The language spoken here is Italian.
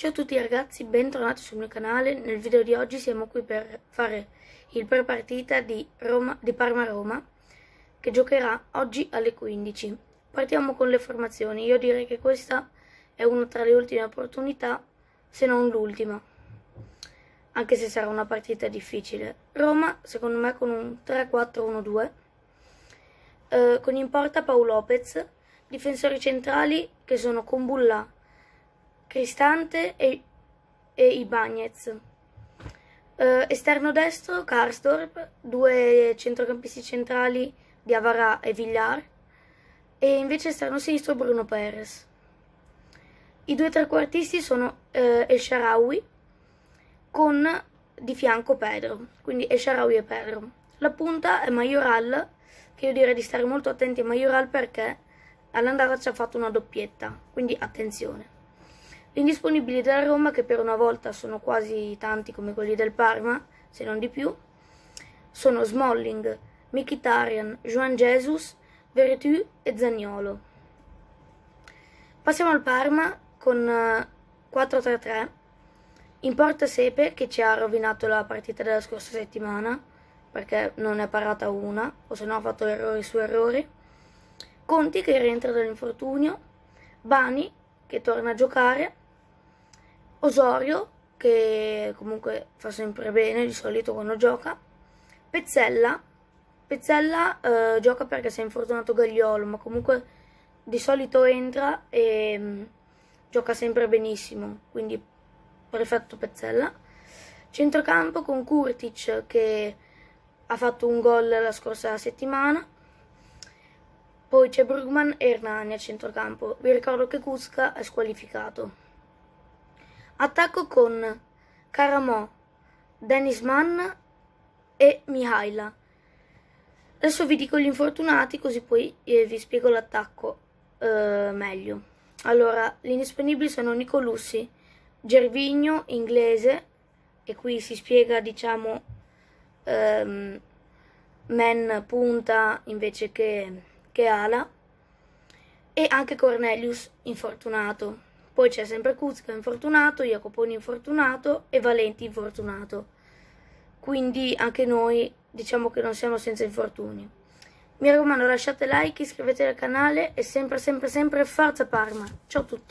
Ciao a tutti ragazzi, bentornati sul mio canale. Nel video di oggi siamo qui per fare il prepartita di, di Parma-Roma che giocherà oggi alle 15. Partiamo con le formazioni. Io direi che questa è una tra le ultime opportunità, se non l'ultima. Anche se sarà una partita difficile. Roma, secondo me, con un 3-4-1-2. Eh, con in porta Paolo Lopez. Difensori centrali che sono Combulla, Cristante e, e Ibagnez. Eh, esterno destro Karsdorp, due centrocampisti centrali di Avarà e Villar e invece esterno sinistro Bruno Perez. I due trequartisti sono eh, El Sharawi con di fianco Pedro, quindi El Sharawi e Pedro. La punta è Majoral, che io direi di stare molto attenti a Majoral perché all'andata ci ha fatto una doppietta, quindi attenzione. L'indisponibilità della Roma, che per una volta sono quasi tanti come quelli del Parma, se non di più, sono Smalling, Mkhitaryan, Juan Jesus, Veretù e Zagnolo. Passiamo al Parma con 4-3-3. Eh, In porta Sepe, che ci ha rovinato la partita della scorsa settimana, perché non è parata una, o se no ha fatto errori su errori. Conti, che rientra dall'infortunio. Bani, che torna a giocare. Osorio, che comunque fa sempre bene di solito quando gioca, Pezzella, Pezzella eh, gioca perché si è infortunato Gagliolo, ma comunque di solito entra e mh, mm, gioca sempre benissimo, quindi perfetto Pezzella. Centrocampo con Kurtic che ha fatto un gol la scorsa settimana, poi c'è Brugman e Hernani a centrocampo. Vi ricordo che Kuska è squalificato. Attacco con Caramò, Dennis Mann e Mihaila. Adesso vi dico gli infortunati così poi eh, vi spiego l'attacco eh, meglio. Allora, gli indisponibili sono Nicolussi, Gervigno, inglese, e qui si spiega, diciamo, ehm, men punta invece che, che ala, e anche Cornelius, infortunato. Poi c'è sempre Kuzka infortunato, Jacoponi infortunato e Valenti infortunato. Quindi anche noi diciamo che non siamo senza infortuni. Mi raccomando lasciate like, iscrivetevi al canale e sempre sempre sempre forza Parma. Ciao a tutti!